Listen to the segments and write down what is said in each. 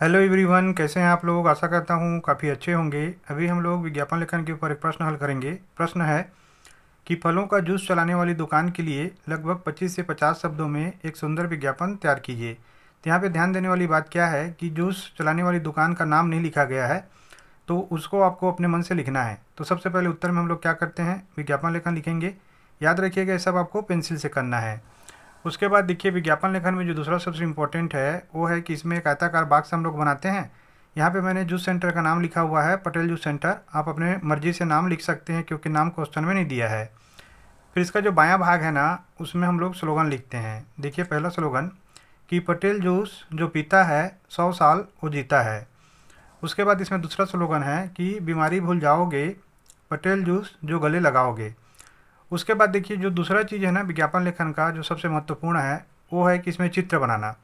hello everyone कैसे हैं आप लोग आशा करता हूँ काफ़ी अच्छे होंगे अभी हम लोग विज्ञापन लेखन के ऊपर एक प्रश्न हल करेंगे प्रश्न है कि फलों का जूस चलाने वाली दुकान के लिए लगभग 25 से 50 शब्दों में एक सुंदर विज्ञापन तैयार कीजिए तो यहाँ पर ध्यान देने वाली बात क्या है कि जूस चलाने वाली दुकान का नाम नहीं लिखा गया है तो उसको आपको अपने मन से लिखना है तो सबसे पहले उत्तर में हम लोग क्या करते हैं विज्ञापन लेखन लिखेंगे याद रखिएगा ये सब आपको पेंसिल से करना है उसके बाद देखिए विज्ञापन लेखन में जो दूसरा सबसे इम्पोर्टेंट है वो है कि इसमें एक आयताकार बाक्स हम लोग बनाते हैं यहाँ पे मैंने जूस सेंटर का नाम लिखा हुआ है पटेल जूस सेंटर आप अपने मर्जी से नाम लिख सकते हैं क्योंकि नाम क्वेश्चन में नहीं दिया है फिर इसका जो बायां भाग है ना उसमें हम लोग स्लोगन लिखते हैं देखिए पहला स्लोगन कि पटेल जूस जो पीता है सौ साल वो जीता है उसके बाद इसमें दूसरा स्लोगन है कि बीमारी भूल जाओगे पटेल जूस जो गले लगाओगे उसके बाद देखिए जो दूसरा चीज़ है ना विज्ञापन लेखन का जो सबसे महत्वपूर्ण है वो है कि इसमें चित्र बनाना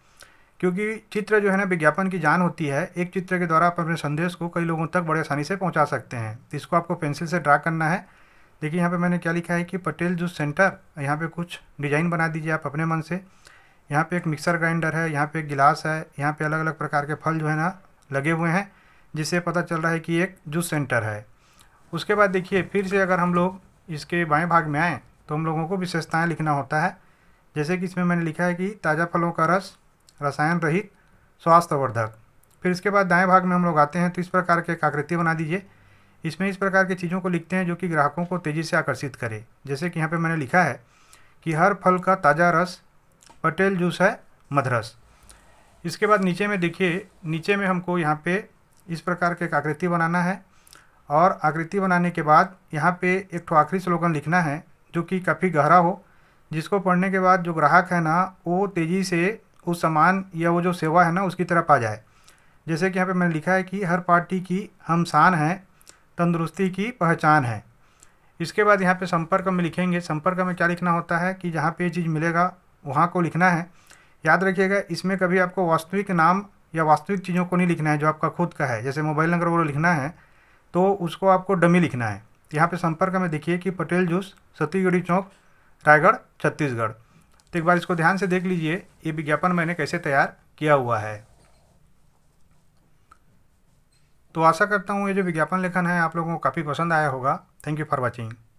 क्योंकि चित्र जो है ना विज्ञापन की जान होती है एक चित्र के द्वारा आप अपने संदेश को कई लोगों तक बड़े आसानी से पहुंचा सकते हैं इसको आपको पेंसिल से ड्रा करना है देखिए यहाँ पे मैंने क्या लिखा है कि पटेल जूस सेंटर यहाँ पे कुछ डिज़ाइन बना दीजिए आप अपने मन से यहाँ पे एक मिक्सर ग्राइंडर है यहाँ पर एक गिलास है यहाँ पर अलग अलग प्रकार के फल जो है ना लगे हुए हैं जिससे पता चल रहा है कि एक जूस सेंटर है उसके बाद देखिए फिर से अगर हम लोग इसके बाएं भाग में आएँ तो हम लोगों को विशेषताएं लिखना होता है जैसे कि इसमें मैंने लिखा है कि ताज़ा फलों का रस रसायन रहित स्वास्थ्यवर्धक फिर इसके बाद दाएँ भाग में हम लोग आते हैं तो इस प्रकार के एक आकृति बना दीजिए इसमें इस प्रकार की चीज़ों को लिखते हैं जो कि ग्राहकों को तेज़ी से आकर्षित करे जैसे कि यहाँ पर मैंने लिखा है कि हर फल का ताज़ा रस पटेल जूस है मधरस इसके बाद नीचे में देखिए नीचे में हमको यहाँ पे इस प्रकार के एक आकृति बनाना है और आकृति बनाने के बाद यहाँ पे एक ठो आखिरी स्लोगन लिखना है जो कि काफ़ी गहरा हो जिसको पढ़ने के बाद जो ग्राहक है ना वो तेज़ी से उस सामान या वो जो सेवा है ना उसकी तरफ आ जाए जैसे कि यहाँ पे मैंने लिखा है कि हर पार्टी की हम शान है तंदुरुस्ती की पहचान है इसके बाद यहाँ पे संपर्क में लिखेंगे संपर्क में क्या लिखना होता है कि जहाँ पे ये चीज़ मिलेगा वहाँ को लिखना है याद रखिएगा इसमें कभी आपको वास्तविक नाम या वास्तविक चीज़ों को नहीं लिखना है जो आपका खुद का है जैसे मोबाइल नंबर वो लिखना है तो उसको आपको डमी लिखना है यहाँ पे संपर्क में देखिए कि पटेल जूस सतीगढ़ी चौक रायगढ़ छत्तीसगढ़ तो एक बार इसको ध्यान से देख लीजिए ये विज्ञापन मैंने कैसे तैयार किया हुआ है तो आशा करता हूँ ये जो विज्ञापन लेखन है आप लोगों को काफ़ी पसंद आया होगा थैंक यू फॉर वॉचिंग